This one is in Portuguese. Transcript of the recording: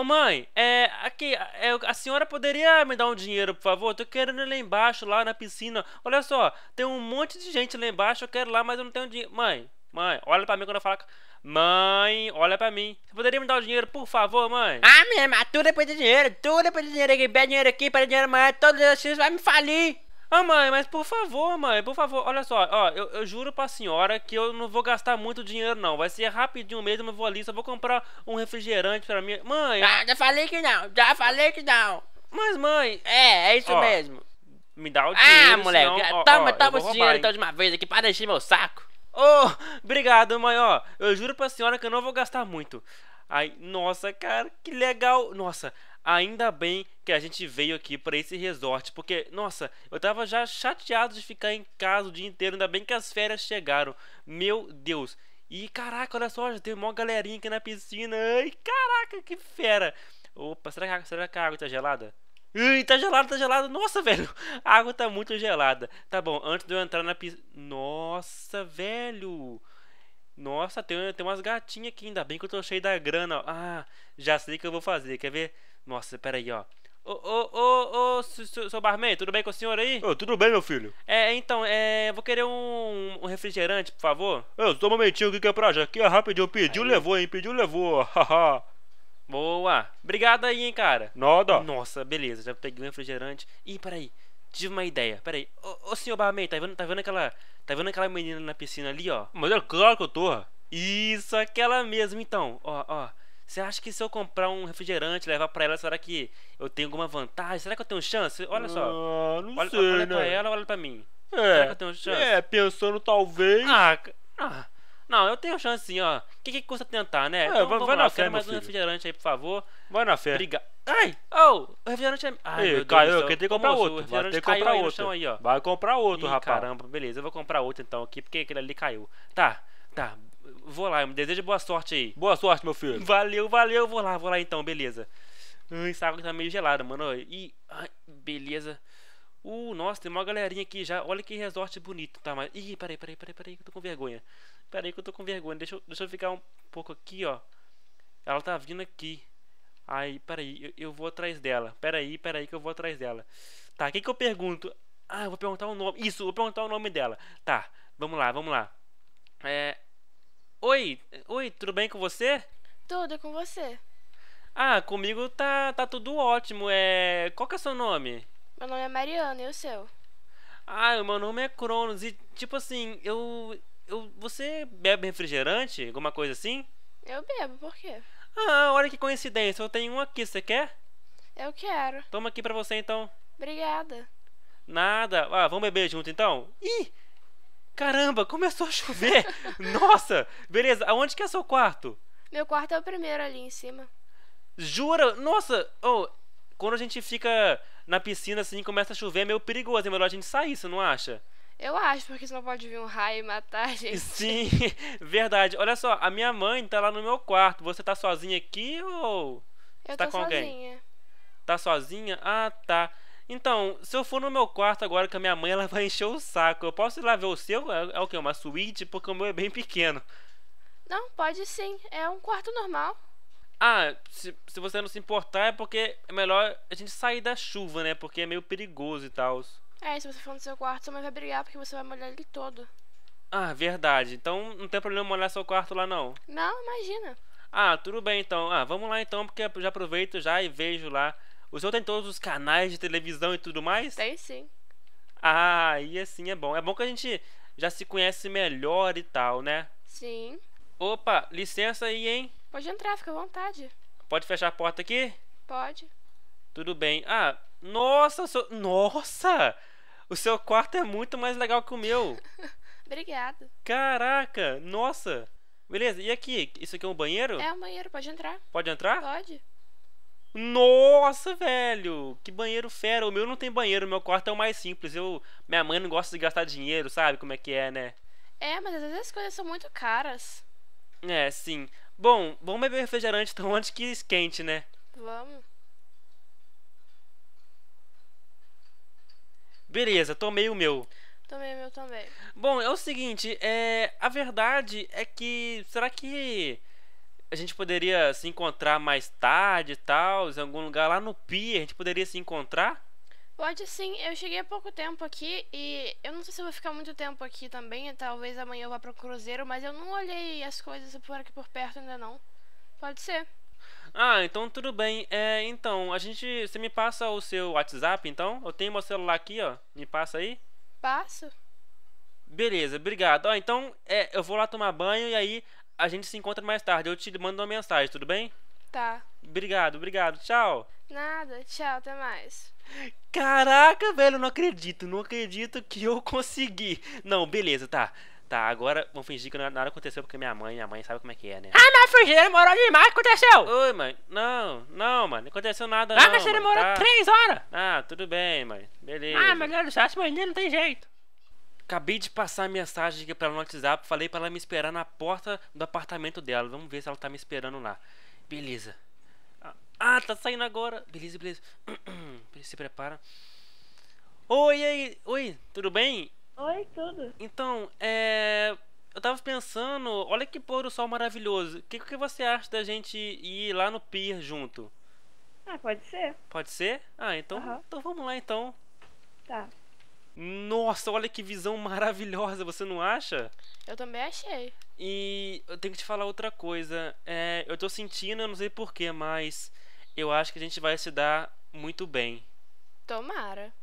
Ô mãe, é. Aqui, é, a senhora poderia me dar um dinheiro, por favor? Tô querendo ir lá embaixo, lá na piscina. Olha só, tem um monte de gente lá embaixo, eu quero lá, mas eu não tenho dinheiro. Mãe, mãe, olha pra mim quando eu falo. Mãe, olha pra mim. Você poderia me dar o dinheiro, por favor, mãe? Ah, minha irmã, tudo é de dinheiro, tudo é de dinheiro aqui, pede dinheiro aqui, pede dinheiro amanhã, todos os vai me falir. Ah, mãe, mas por favor, mãe, por favor, olha só, ó, eu, eu juro pra senhora que eu não vou gastar muito dinheiro, não. Vai ser rapidinho mesmo, eu vou ali, só vou comprar um refrigerante pra mim. Mãe. Ah, já falei que não, já falei que não. Mas, mãe. É, é isso ó, mesmo. Me dá o ah, dinheiro. Ah, moleque, senão, ó, toma, ó, toma esse dinheiro então de uma vez aqui para encher meu saco. Ô, oh, obrigado, mãe, ó. Eu juro pra senhora que eu não vou gastar muito. Ai, nossa, cara, que legal. Nossa, Ainda bem que a gente veio aqui para esse resort, porque, nossa, eu tava já chateado de ficar em casa o dia inteiro, ainda bem que as férias chegaram. Meu Deus. E caraca, olha só, já tem uma galerinha aqui na piscina. Ai, caraca, que fera. Opa, será que, será que a água tá gelada? Ih, tá gelado, tá gelado. Nossa, velho. A água tá muito gelada. Tá bom, antes de eu entrar na piscina. Nossa, velho. Nossa, tem, tem umas gatinhas aqui. Ainda bem que eu tô cheio da grana. Ah, já sei o que eu vou fazer. Quer ver? Nossa, peraí, ó. Ô, ô, ô, ô, seu barman, tudo bem com o senhor aí? Ô, tudo bem, meu filho. É, então, é. Vou querer um, um refrigerante, por favor. Eu, só um momentinho, o que, é pra já? Aqui é rapidinho, pediu, levou, hein? Pediu, levou, haha. Boa. Obrigado aí, hein, cara. Nada. Nossa, beleza, já peguei um refrigerante. Ih, peraí, tive uma ideia, peraí. Ô, ô senhor barman, tá vendo, tá vendo aquela. Tá vendo aquela menina na piscina ali, ó? Mas é claro que eu tô. Isso, aquela mesmo, então. Ó, ó. Você acha que se eu comprar um refrigerante e levar para ela, será que eu tenho alguma vantagem? Será que eu tenho chance? Olha só. Ah, não olha, sei, olha né? pra ela, olha pra mim. É, será que eu tenho chance? É, pensando talvez. Ah, ah não, eu tenho chance sim, ó. O que, que custa tentar, né? É, então, vai, vai lá, na fé, quero mais filho. um refrigerante aí, por favor. Vai na fé. Obrigado. Ai! Oh, o refrigerante é. Ai, Ei, meu caiu, quem tem que comprar Como outro. Vai ter que comprar outro. Aí, vai comprar outro, Ih, rapaz. Caramba, beleza, eu vou comprar outro então aqui, porque aquele ali caiu. Tá, tá, Vou lá, me deseja boa sorte aí. Boa sorte, meu filho. Valeu, valeu, vou lá, vou lá então, beleza. Ai, essa água tá meio gelada, mano. E. Ai, beleza. Uh, nossa, tem uma galerinha aqui já. Olha que resort bonito, tá? Mas. Ih, peraí, peraí, peraí, peraí, que eu tô com vergonha. Peraí, que eu tô com vergonha. Deixa eu, deixa eu ficar um pouco aqui, ó. Ela tá vindo aqui. Ai, peraí, eu, eu vou atrás dela. Peraí, peraí, que eu vou atrás dela. Tá, o que, que eu pergunto? Ah, eu vou perguntar o nome. Isso, vou perguntar o nome dela. Tá, vamos lá, vamos lá. É. Oi, oi, tudo bem com você? Tudo, com você. Ah, comigo tá, tá tudo ótimo. É, qual que é seu nome? Meu nome é Mariana, e o seu? Ah, o meu nome é Cronos. E tipo assim, eu eu você bebe refrigerante, alguma coisa assim? Eu bebo, por quê? Ah, olha que coincidência. Eu tenho um aqui, você quer? Eu quero. Toma aqui pra você então. Obrigada. Nada. Ah, vamos beber junto então? Ih! Caramba, começou a chover! Nossa! Beleza, aonde que é seu quarto? Meu quarto é o primeiro ali em cima. Jura? Nossa! Oh, quando a gente fica na piscina assim começa a chover, é meio perigoso. É melhor a gente sair, você não acha? Eu acho, porque senão pode vir um raio e matar a gente. Sim, verdade. Olha só, a minha mãe tá lá no meu quarto. Você tá sozinha aqui ou. Eu tá tô com sozinha. alguém? Tá sozinha? Ah, tá. Então, se eu for no meu quarto agora com a minha mãe, ela vai encher o saco. Eu posso ir lá ver o seu? É, é o quê? Uma suíte? Porque o meu é bem pequeno. Não, pode sim. É um quarto normal. Ah, se, se você não se importar é porque é melhor a gente sair da chuva, né? Porque é meio perigoso e tal. É, se você for no seu quarto, sua mãe vai brigar porque você vai molhar ele todo. Ah, verdade. Então não tem problema molhar seu quarto lá, não? Não, imagina. Ah, tudo bem então. Ah, vamos lá então, porque já aproveito já e vejo lá o senhor tem todos os canais de televisão e tudo mais? Tem sim. Ah, e assim é bom. É bom que a gente já se conhece melhor e tal, né? Sim. Opa, licença aí, hein? Pode entrar, fica à vontade. Pode fechar a porta aqui? Pode. Tudo bem. Ah, nossa, seu, nossa! O seu quarto é muito mais legal que o meu. Obrigada. Caraca, nossa. Beleza, e aqui? Isso aqui é um banheiro? É um banheiro, pode entrar. Pode entrar? Pode. Nossa, velho! Que banheiro fera! O meu não tem banheiro, o meu quarto é o mais simples. Eu, minha mãe não gosta de gastar dinheiro, sabe como é que é, né? É, mas às vezes as coisas são muito caras. É, sim. Bom, vamos beber refrigerante então antes que esquente, né? Vamos. Beleza, tomei o meu. Tomei o meu também. Bom, é o seguinte, é, a verdade é que será que a gente poderia se encontrar mais tarde e tal, em algum lugar lá no pia, a gente poderia se encontrar? Pode sim, eu cheguei há pouco tempo aqui e eu não sei se vou ficar muito tempo aqui também, talvez amanhã eu vá pro cruzeiro, mas eu não olhei as coisas por aqui por perto ainda não. Pode ser. Ah, então tudo bem. É, então, a gente. Você me passa o seu WhatsApp então? Eu tenho meu celular aqui, ó. Me passa aí? Passo. Beleza, obrigado. Ó, então é, eu vou lá tomar banho e aí a gente se encontra mais tarde. Eu te mando uma mensagem, tudo bem? Tá. Obrigado, obrigado. Tchau. Nada, tchau, até mais. Caraca, velho, não acredito, não acredito que eu consegui. Não, beleza, tá. Tá, agora vamos fingir que nada aconteceu porque minha mãe, minha mãe sabe como é que é, né? Ah, não, frigideira demorou demais, O que aconteceu! Oi, mãe, não, não, mano, não aconteceu nada ah, não. mas você demorou tá. três horas! Ah, tudo bem, mãe, beleza. Ah, melhor do céu, essa mãe não tem jeito. Acabei de passar a mensagem aqui para ela no WhatsApp. Falei para ela me esperar na porta do apartamento dela. Vamos ver se ela tá me esperando lá. Beleza. Ah, ah tá saindo agora. Beleza, beleza. Se prepara. Oi, aí. Oi, tudo bem? Oi, tudo. Então, é. Eu tava pensando, olha que pôr do sol maravilhoso. O que, que você acha da gente ir lá no pier junto? Ah, pode ser. Pode ser? Ah, então, uhum. então vamos lá então. Tá. Nossa, olha que visão maravilhosa, você não acha? Eu também achei. E eu tenho que te falar outra coisa. É, eu tô sentindo, eu não sei porquê, mas eu acho que a gente vai se dar muito bem. Tomara.